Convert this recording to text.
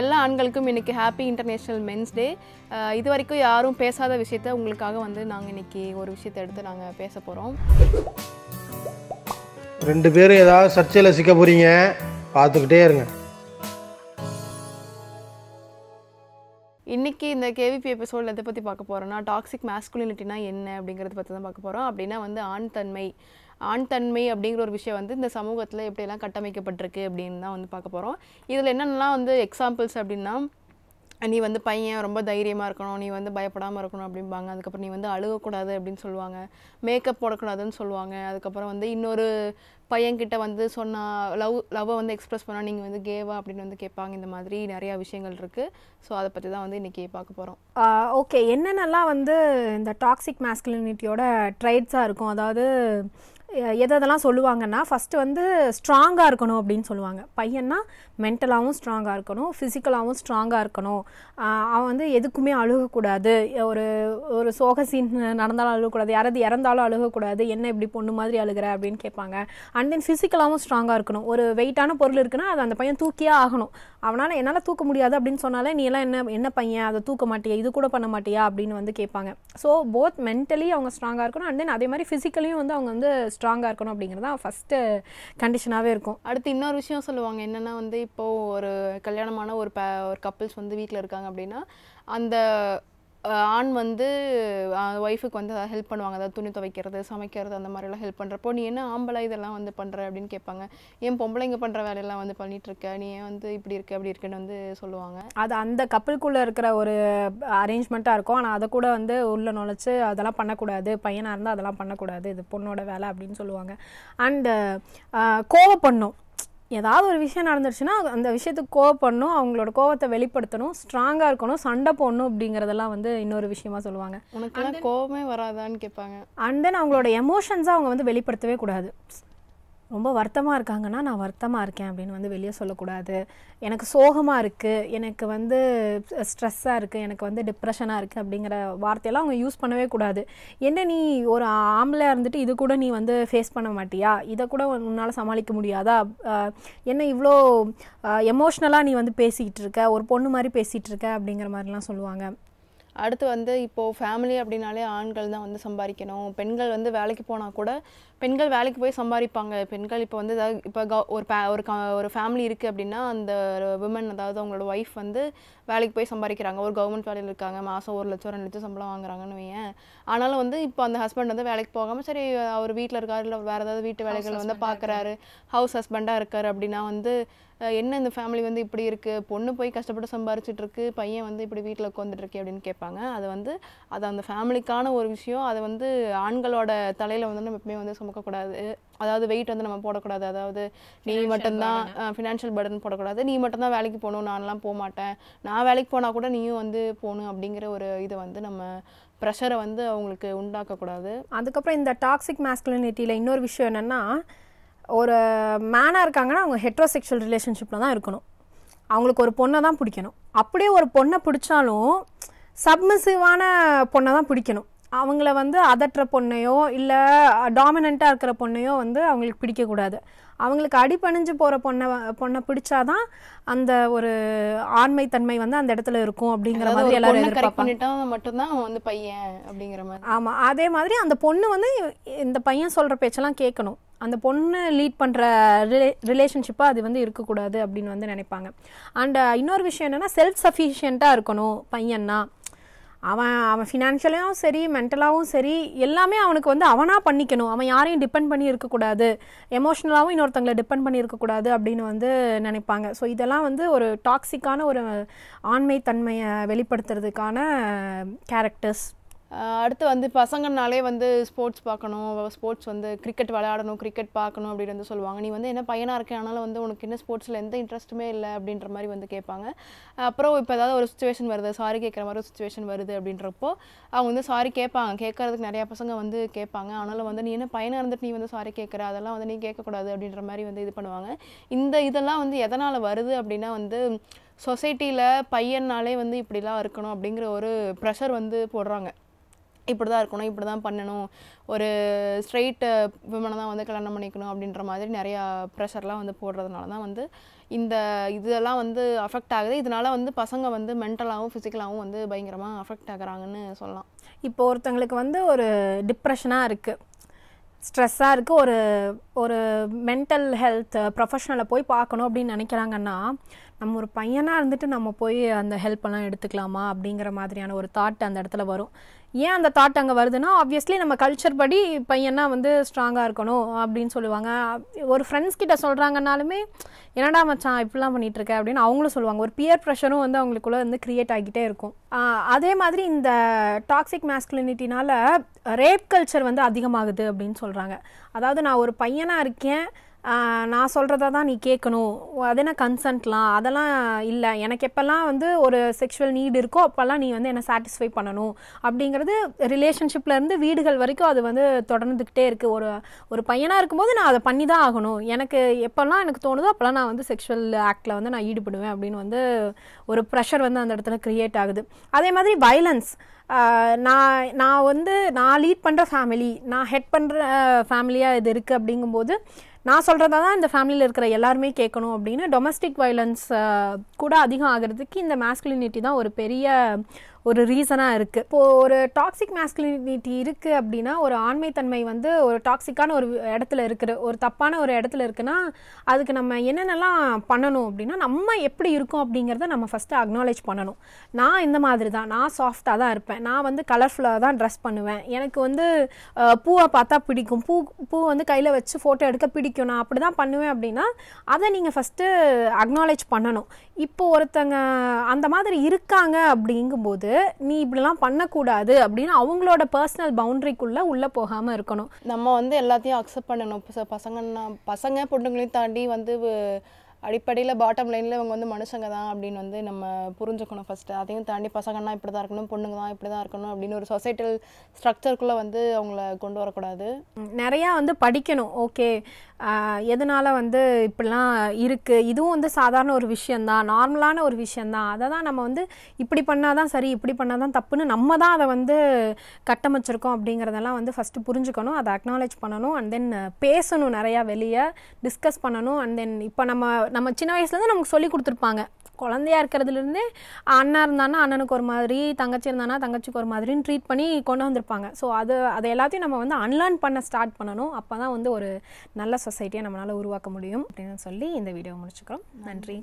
எல்லா ஆண்களுக்கும் இன்றைக்கி ஹாப்பி இன்டர்நேஷ்னல் மென்ஸ் டே இது வரைக்கும் யாரும் பேசாத விஷயத்த உங்களுக்காக வந்து நாங்கள் இன்றைக்கி ஒரு விஷயத்தை எடுத்து நாங்கள் பேச போகிறோம் ரெண்டு பேரும் ஏதாவது சர்ச்சையில் சிக்க போகிறீங்க பார்த்துக்கிட்டே இருங்க இன்றைக்கி இந்த கேவிபி எபிசோடில் எதை பற்றி பார்க்க போகிறோன்னா டாக்ஸிக் மேஸ்குலினிட்டினா என்ன அப்படிங்கிறத பற்றி தான் பார்க்க போகிறோம் அப்படின்னா வந்து ஆண் தன்மை ஆண் தன்மை அப்படிங்கிற ஒரு விஷயம் வந்து இந்த சமூகத்தில் எப்படியெல்லாம் கட்டமைக்கப்பட்டிருக்கு அப்படின்னு தான் வந்து பார்க்க போகிறோம் இதில் என்னென்னலாம் வந்து எக்ஸாம்பிள்ஸ் அப்படின்னா நீ வந்து பையன் ரொம்ப தைரியமாக இருக்கணும் நீ வந்து பயப்படாமல் இருக்கணும் அப்படிம்பாங்க அதுக்கப்புறம் நீ வந்து அழுகக்கூடாது அப்படின்னு சொல்லுவாங்க மேக்கப் போடக்கூடாதுன்னு சொல்லுவாங்க அதுக்கப்புறம் வந்து இன்னொரு பையன்கிட்ட வந்து சொன்னால் லவ் லவ்வை வந்து எக்ஸ்ப்ரெஸ் பண்ணால் நீங்கள் வந்து கேவா அப்படின்னு வந்து கேட்பாங்க இந்த மாதிரி நிறையா விஷயங்கள் இருக்குது ஸோ அதை பற்றி தான் வந்து இன்றைக்கி பார்க்க போகிறோம் ஓகே என்னென்னலாம் வந்து இந்த டாக்ஸிக் மேஸ்குலினிட்டியோட ட்ரைட்ஸாக இருக்கும் அதாவது எதெல்லாம் சொல்லுவாங்கன்னா ஃபஸ்ட்டு வந்து ஸ்ட்ராங்காக இருக்கணும் அப்படின்னு சொல்லுவாங்க பையன்னா மென்டலாகவும் ஸ்ட்ராங்காக இருக்கணும் ஃபிசிக்கலாகவும் ஸ்ட்ராங்காக இருக்கணும் அவன் வந்து எதுக்குமே அழுகக்கூடாது ஒரு ஒரு சோக சீன் நடந்தாலும் அழுகக்கூடாது யாராவது இறந்தாலும் அழுகக்கூடாது என்ன இப்படி பொண்ணு மாதிரி அழுகிற அப்படின்னு கேட்பாங்க அண்ட் தென் ஃபிசிக்கலாகவும் ஸ்ட்ராங்காக இருக்கணும் ஒரு வெயிட்டான பொருள் இருக்குன்னா அது அந்த பையன் தூக்கியே ஆகணும் அவனால் என்னால் தூக்க முடியாது அப்படின்னு சொன்னாலே நீ எல்லாம் என்ன என்ன பையன் அதை தூக்க மாட்டியா இது கூட பண்ண மாட்டியா அப்படின்னு வந்து கேட்பாங்க ஸோ போத் மென்டலி அவங்க ஸ்ட்ராங்காக இருக்கணும் அண்ட் தென் அதே மாதிரி ஃபிசிக்கலியும் வந்து அவங்க வந்து ஸ்ட்ராங்காக இருக்கணும் அப்படிங்கிறது தான் ஃபஸ்ட்டு கண்டிஷனாகவே இருக்கும் அடுத்து இன்னொரு விஷயம் சொல்லுவாங்க என்னென்னா வந்து இப்போது ஒரு கல்யாணமான ஒரு ப ஒரு கப்புள்ஸ் வந்து வீட்டில் இருக்காங்க அப்படின்னா அந்த ஆண் வந்து ஒய்ஃபுக்கு வந்து அதை ஹெல்ப் பண்ணுவாங்க அதாவது துணி துவைக்கிறது சமைக்கிறது அந்த மாதிரிலாம் ஹெல்ப் பண்ணுறப்போ நீ என்ன ஆம்பளை இதெல்லாம் வந்து பண்ணுற அப்படின்னு கேட்பாங்க ஏன் பொம்பளைங்க பண்ணுற வேலையெல்லாம் வந்து பண்ணிகிட்ருக்க நீ ஏன் வந்து இப்படி இருக்கு அப்படி இருக்குன்னு வந்து சொல்லுவாங்க அது அந்த கப்பலுக்குள்ளே இருக்கிற ஒரு அரேஞ்ச்மெண்ட்டாக இருக்கும் ஆனால் அதை கூட வந்து உள்ளே நுழைச்சி அதெல்லாம் பண்ணக்கூடாது பையனாக இருந்தால் அதெல்லாம் பண்ணக்கூடாது இது பொண்ணோட வேலை அப்படின்னு சொல்லுவாங்க அண்டு கோவப்பண்ணும் ஏதாவது ஒரு விஷயம் நடந்துருச்சுன்னா அந்த விஷயத்துக்கு கோவப்படணும் அவங்களோட கோவத்தை வெளிப்படுத்தணும் ஸ்ட்ராங்காக இருக்கணும் சண்டை போடணும் அப்படிங்கிறதெல்லாம் வந்து இன்னொரு விஷயமா சொல்லுவாங்க உனக்கு கோவமே வராதான்னு கேட்பாங்க அண்ட் தென் அவங்களோட எமோஷன்ஸாக அவங்க வந்து வெளிப்படுத்தவே கூடாது ரொம்ப வருத்தமாக இருக்காங்கன்னா நான் வருத்தமாக இருக்கேன் அப்படின்னு வந்து வெளியே சொல்லக்கூடாது எனக்கு சோகமாக இருக்குது எனக்கு வந்து ஸ்ட்ரெஸ்ஸாக இருக்குது எனக்கு வந்து டிப்ரெஷனாக இருக்குது அப்படிங்கிற வார்த்தையெல்லாம் அவங்க யூஸ் பண்ணவே கூடாது என்ன நீ ஒரு ஆம்பளையாக இருந்துட்டு இது கூட நீ வந்து ஃபேஸ் பண்ண மாட்டியா இதை கூட உன்னால் சமாளிக்க முடியாதா என்ன இவ்வளோ எமோஷ்னலாக நீ வந்து பேசிக்கிட்டு இருக்க ஒரு பொண்ணு மாதிரி பேசிகிட்டு இருக்க அப்படிங்கிற மாதிரிலாம் சொல்லுவாங்க அடுத்து வந்து இப்போது ஃபேமிலி அப்படின்னாலே ஆண்கள் தான் வந்து சம்பாதிக்கணும் பெண்கள் வந்து வேலைக்கு போனால் கூட பெண்கள் வேலைக்கு போய் சம்பாதிப்பாங்க பெண்கள் இப்போ வந்து ஏதாவது இப்போ ஒரு பே ஒரு ஒரு ஃபேமிலி இருக்குது அப்படின்னா அந்த விமன் அதாவது அவங்களோட ஒய்ஃப் வந்து வேலைக்கு போய் சம்பாதிக்கிறாங்க ஒரு கவர்மெண்ட் வேலையில் இருக்காங்க மாதம் ஒரு லட்சம் ரெண்டு லட்சம் சம்பளம் வாங்குறாங்கன்னு வையேன் ஆனாலும் வந்து இப்போ அந்த ஹஸ்பண்ட் வந்து வேலைக்கு போகாமல் சரி அவர் வீட்டில் இருக்கார் இல்லை வேறு ஏதாவது வீட்டு வேலைகள் வந்து பார்க்குறாரு ஹவுஸ் ஹஸ்பண்டாக இருக்கார் அப்படின்னா வந்து என்ன இந்த ஃபேமிலி வந்து இப்படி இருக்குது பொண்ணு போய் கஷ்டப்பட்டு சம்பாரிச்சிட்ருக்கு பையன் வந்து இப்படி வீட்டில் உட்காந்துட்ருக்கு அப்படின்னு கேட்பாங்க இருப்பாங்க அது வந்து அது அந்த ஃபேமிலிக்கான ஒரு விஷயம் அதை வந்து ஆண்களோட தலையில் வந்து நம்ம எப்பவுமே வந்து சுமக்கக்கூடாது அதாவது வெயிட் வந்து நம்ம போடக்கூடாது அதாவது நீ மட்டும்தான் ஃபினான்ஷியல் பர்டன் போடக்கூடாது நீ மட்டும்தான் வேலைக்கு போகணும் நான்லாம் போக மாட்டேன் நான் வேலைக்கு போனால் கூட நீயும் வந்து போகணும் அப்படிங்கிற ஒரு இதை வந்து நம்ம ப்ரெஷரை வந்து அவங்களுக்கு உண்டாக்கக்கூடாது அதுக்கப்புறம் இந்த டாக்ஸிக் மேஸ்குலினிட்டியில் இன்னொரு விஷயம் என்னென்னா ஒரு மேனாக இருக்காங்கன்னா அவங்க ஹெட்ரோசெக்ஷுவல் ரிலேஷன்ஷிப்பில் தான் இருக்கணும் அவங்களுக்கு ஒரு பொண்ணை தான் பிடிக்கணும் அப்படியே ஒரு பொண்ணை பிடிச்சாலும் சப்மிசிவான பொண்ணை தான் பிடிக்கணும் அவங்கள வந்து அதற்ற பொண்ணையோ இல்லை டாமினண்ட்டாக இருக்கிற பொண்ணையோ வந்து அவங்களுக்கு பிடிக்கக்கூடாது அவங்களுக்கு அடிப்பணிஞ்சு போகிற பொண்ணை பொண்ணை பிடிச்சாதான் அந்த ஒரு ஆண்மைத்தன்மை வந்து அந்த இடத்துல இருக்கும் அப்படிங்கிற மாதிரி எல்லாரும் எதிர்பார்ப்பாங்க மட்டும்தான் வந்து பையன் அப்படிங்கிற மாதிரி ஆமாம் அதே மாதிரி அந்த பொண்ணு வந்து இந்த பையன் சொல்கிற பேச்செல்லாம் கேட்கணும் அந்த பொண்ணு லீட் பண்ணுற ரிலே ரிலேஷன்ஷிப்பாக அது வந்து இருக்கக்கூடாது அப்படின்னு வந்து நினைப்பாங்க அண்ட் இன்னொரு விஷயம் என்னென்னா செல்ஃப் சஃபிஷியண்ட்டாக இருக்கணும் பையன்னா அவன் அவன் ஃபினான்ஷியலாகவும் சரி மென்டலாகவும் சரி எல்லாமே அவனுக்கு வந்து அவனாக பண்ணிக்கணும் அவன் யாரையும் டிபெண்ட் பண்ணி இருக்கக்கூடாது எமோஷ்னலாகவும் இன்னொருத்தங்களை டிபெண்ட் பண்ணி இருக்கக்கூடாது அப்படின்னு வந்து நினைப்பாங்க ஸோ இதெல்லாம் வந்து ஒரு டாக்ஸிக்கான ஒரு ஆண்மை தன்மையை வெளிப்படுத்துறதுக்கான கேரக்டர்ஸ் அடுத்து வந்து பசங்கனாலே வந்து ஸ்போர்ட்ஸ் பார்க்கணும் ஸ்போர்ட்ஸ் வந்து கிரிக்கெட் விளையாடணும் கிரிக்கெட் பார்க்கணும் அப்படின்னு வந்து சொல்லுவாங்க நீ வந்து என்ன பையனாக இருக்கேன் ஆனாலும் வந்து உனக்கு என்ன ஸ்போர்ட்ஸில் எந்த இன்ட்ரெஸ்ட்டுமே இல்லை அப்படின்ற மாதிரி வந்து கேட்பாங்க அப்புறம் இப்போ ஏதாவது ஒரு சுச்சுவேஷன் வருது சாரி கேட்குற மாதிரி ஒரு சுச்சுவேஷன் வருது அப்படின்றப்போ அவங்க வந்து சாரி கேட்பாங்க கேட்கறதுக்கு நிறையா பசங்க வந்து கேட்பாங்க ஆனாலும் வந்து நீ என்ன பையனாக இருந்துட்டு நீ வந்து சாரி கேட்குற அதெல்லாம் வந்து நீ கேட்கக்கூடாது அப்படின்ற மாதிரி வந்து இது பண்ணுவாங்க இந்த இதெல்லாம் வந்து எதனால் வருது அப்படின்னா வந்து சொசைட்டியில் பையன்னாலே வந்து இப்படிலாம் இருக்கணும் அப்படிங்கிற ஒரு ப்ரெஷர் வந்து போடுறாங்க இப்படி தான் இருக்கணும் இப்படி தான் பண்ணணும் ஒரு ஸ்ட்ரெயிட்டு விமனை தான் வந்து கல்யாணம் பண்ணிக்கணும் அப்படின்ற மாதிரி நிறையா ப்ரெஷர்லாம் வந்து போடுறதுனால தான் வந்து இந்த இதெல்லாம் வந்து அஃபெக்ட் ஆகுது இதனால் வந்து பசங்க வந்து மென்டலாகவும் ஃபிசிக்கலாகவும் வந்து பயங்கரமாக அஃபெக்ட் ஆகிறாங்கன்னு சொல்லலாம் இப்போ ஒருத்தங்களுக்கு வந்து ஒரு டிப்ரெஷனாக இருக்குது ஸ்ட்ரெஸ்ஸாக இருக்குது ஒரு ஒரு மென்டல் ஹெல்த் ப்ரொஃபஷனலை போய் பார்க்கணும் அப்படின்னு நினைக்கிறாங்கன்னா நம்ம ஒரு பையனாக இருந்துட்டு நம்ம போய் அந்த ஹெல்ப்பெல்லாம் எடுத்துக்கலாமா அப்படிங்கிற மாதிரியான ஒரு தாட் அந்த இடத்துல வரும் ஏன் அந்த தாட் அங்கே வருதுன்னா ஆப்வியஸ்லி நம்ம கல்ச்சர் படி பையனா வந்து ஸ்ட்ராங்காக இருக்கணும் அப்படின்னு சொல்லுவாங்க ஒரு ஃப்ரெண்ட்ஸ் கிட்ட சொல்கிறாங்கனாலுமே என்னடா மச்சான் இப்படிலாம் இருக்கேன் அப்படின்னு அவங்களும் சொல்லுவாங்க ஒரு பியர் ப்ரெஷரும் வந்து அவங்களுக்குள்ள வந்து க்ரியேட் ஆகிட்டே இருக்கும் அதே மாதிரி இந்த டாக்ஸிக் மேஸ்குலினிட்டினால ரேப் கல்ச்சர் வந்து அதிகமாகுது அப்படின்னு சொல்கிறாங்க அதாவது நான் ஒரு பையனாக இருக்கேன் நான் சொல்கிறத தான் நீ கேட்கணும் அது என்ன கன்சன்ட்லாம் அதெல்லாம் இல்லை எனக்கு எப்போல்லாம் வந்து ஒரு செக்ஷுவல் நீடு இருக்கோ அப்போல்லாம் நீ வந்து என்னை சாட்டிஸ்ஃபை பண்ணணும் அப்படிங்கிறது ரிலேஷன்ஷிப்லேருந்து வீடுகள் வரைக்கும் அது வந்து தொடர்ந்துக்கிட்டே இருக்குது ஒரு ஒரு பையனாக இருக்கும்போது நான் அதை பண்ணி தான் ஆகணும் எனக்கு எப்போல்லாம் எனக்கு தோணுதோ அப்போல்லாம் நான் வந்து செக்ஷுவல் ஆக்டில் வந்து நான் ஈடுபடுவேன் அப்படின்னு வந்து ஒரு ப்ரெஷர் வந்து அந்த இடத்துல க்ரியேட் ஆகுது அதே மாதிரி வைலன்ஸ் நான் நான் வந்து நான் லீட் பண்ணுற ஃபேமிலி நான் ஹெட் பண்ணுற ஃபேமிலியாக இது இருக்குது அப்படிங்கும்போது நான் சொல்கிறதா தான் இந்த ஃபேமிலியில் இருக்கிற எல்லாருமே கேட்கணும் அப்படின்னு டொமஸ்டிக் வயலன்ஸ் கூட அதிகம் ஆகிறதுக்கு இந்த மேஸ்குலினிட்டி தான் ஒரு பெரிய ஒரு ரீசனாக இருக்குது இப்போது ஒரு டாக்ஸிக் மேஸ்குலினிட்டி இருக்குது அப்படின்னா ஒரு ஆண்மைத்தன்மை வந்து ஒரு டாக்ஸிக்கான ஒரு இடத்துல இருக்கிற ஒரு தப்பான ஒரு இடத்துல இருக்குன்னா அதுக்கு நம்ம என்னென்னலாம் பண்ணணும் அப்படின்னா நம்ம எப்படி இருக்கோம் அப்படிங்கிறத நம்ம ஃபஸ்ட்டு அக்னாலேஜ் பண்ணணும் நான் இந்த மாதிரி தான் நான் சாஃப்டாக தான் இருப்பேன் நான் வந்து கலர்ஃபுல்லாக தான் ட்ரெஸ் பண்ணுவேன் எனக்கு வந்து பூவை பார்த்தா பிடிக்கும் பூ பூ வந்து கையில் வச்சு ஃபோட்டோ எடுக்க பிடிக்கும் நான் அப்படி தான் பண்ணுவேன் அப்படின்னா அதை நீங்கள் ஃபஸ்ட்டு அக்னாலேஜ் பண்ணணும் இப்போ ஒருத்தங்க அந்த மாதிரி இருக்காங்க அப்படிங்கும்போது நீ இப்படிலாம் பண்ணக்கூடாது அப்படின்னு அவங்களோட பர்சனல் பவுண்டரிக்குள்ளே உள்ளே போகாமல் இருக்கணும் நம்ம வந்து எல்லாத்தையும் அக்செப்ட் பண்ணணும் பசங்கன்னா பசங்க பொண்ணுங்களையும் தாண்டி வந்து அடிப்படையில் பாட்டம் லைனில் இவங்க வந்து மனுஷங்க தான் அப்படின்னு வந்து நம்ம புரிஞ்சுக்கணும் ஃபஸ்ட்டு அதையும் தாண்டி பசங்கன்னா இப்படி தான் இருக்கணும் பொண்ணுங்க தான் இப்படி தான் இருக்கணும் அப்படின்னு ஒரு சொசைட்டல் ஸ்ட்ரக்சருக்குள்ளே வந்து அவங்கள கொண்டு வரக்கூடாது நிறையா வந்து படிக்கணும் ஓகே எதனால் வந்து இப்படிலாம் இருக்குது இதுவும் வந்து சாதாரண ஒரு விஷயந்தான் நார்மலான ஒரு விஷயந்தான் அதை தான் நம்ம வந்து இப்படி பண்ணால் தான் சரி இப்படி பண்ணால் தான் தப்புன்னு நம்ம தான் அதை வந்து கட்டமைச்சிருக்கோம் அப்படிங்கிறதெல்லாம் வந்து ஃபஸ்ட்டு புரிஞ்சுக்கணும் அதை அக்னாலேஜ் பண்ணணும் அண்ட் தென் பேசணும் நிறையா வெளியே டிஸ்கஸ் பண்ணணும் அண்ட் தென் இப்போ நம்ம நம்ம சின்ன வயசுலேருந்து நமக்கு சொல்லி கொடுத்துருப்பாங்க குழந்தையா இருக்கிறதுலேருந்து அண்ணா இருந்தானா அண்ணனுக்கு ஒரு மாதிரி தங்கச்சி இருந்தானா தங்கச்சிக்கு ஒரு மாதிரின்னு ட்ரீட் பண்ணி கொண்டு வந்திருப்பாங்க ஸோ அது அதை எல்லாத்தையும் நம்ம வந்து அன்லேர்ன் பண்ண ஸ்டார்ட் பண்ணணும் அப்போ தான் வந்து ஒரு நல்ல சொசைட்டியை நம்மளால் உருவாக்க முடியும் அப்படின்னு சொல்லி இந்த வீடியோ முடிச்சுக்கிறோம் நன்றி